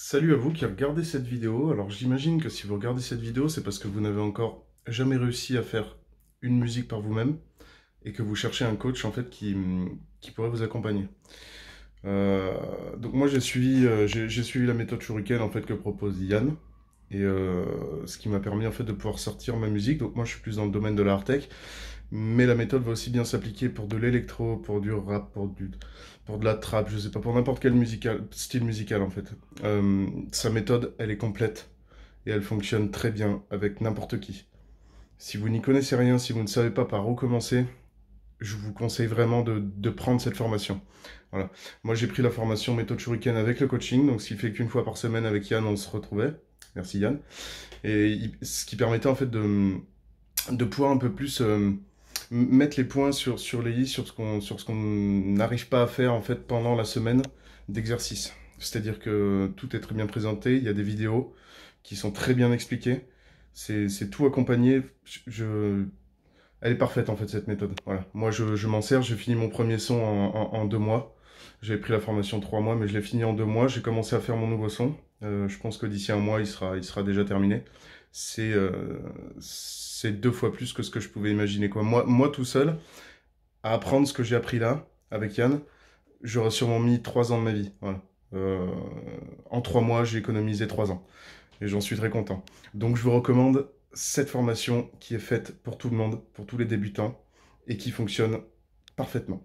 Salut à vous qui regardez cette vidéo. Alors j'imagine que si vous regardez cette vidéo, c'est parce que vous n'avez encore jamais réussi à faire une musique par vous-même et que vous cherchez un coach en fait qui, qui pourrait vous accompagner. Euh, donc moi j'ai suivi, euh, suivi la méthode Shuriken en fait que propose Yann et euh, ce qui m'a permis en fait de pouvoir sortir ma musique. Donc moi je suis plus dans le domaine de l'art mais la méthode va aussi bien s'appliquer pour de l'électro, pour du rap, pour, du, pour de la trap, je sais pas, pour n'importe quel musical, style musical en fait. Euh, sa méthode, elle est complète et elle fonctionne très bien avec n'importe qui. Si vous n'y connaissez rien, si vous ne savez pas par où commencer, je vous conseille vraiment de, de prendre cette formation. Voilà. Moi, j'ai pris la formation méthode shuriken avec le coaching, donc ce qui fait qu'une fois par semaine avec Yann, on se retrouvait. Merci Yann. Et ce qui permettait en fait de, de pouvoir un peu plus... Euh, mettre les points sur, sur les i, sur ce qu'on qu'on n'arrive pas à faire en fait pendant la semaine d'exercice. C'est-à-dire que tout est très bien présenté, il y a des vidéos qui sont très bien expliquées, c'est tout accompagné. Je, elle est parfaite en fait cette méthode. Voilà. Moi je, je m'en sers, j'ai fini mon premier son en deux mois. J'avais pris la formation trois mois, mais je l'ai fini en deux mois. J'ai commencé à faire mon nouveau son. Euh, je pense que d'ici un mois, il sera, il sera déjà terminé. C'est euh, deux fois plus que ce que je pouvais imaginer. Moi, moi, tout seul, à apprendre ce que j'ai appris là, avec Yann, j'aurais sûrement mis trois ans de ma vie. Euh, en trois mois, j'ai économisé trois ans. Et j'en suis très content. Donc, je vous recommande cette formation qui est faite pour tout le monde, pour tous les débutants, et qui fonctionne parfaitement.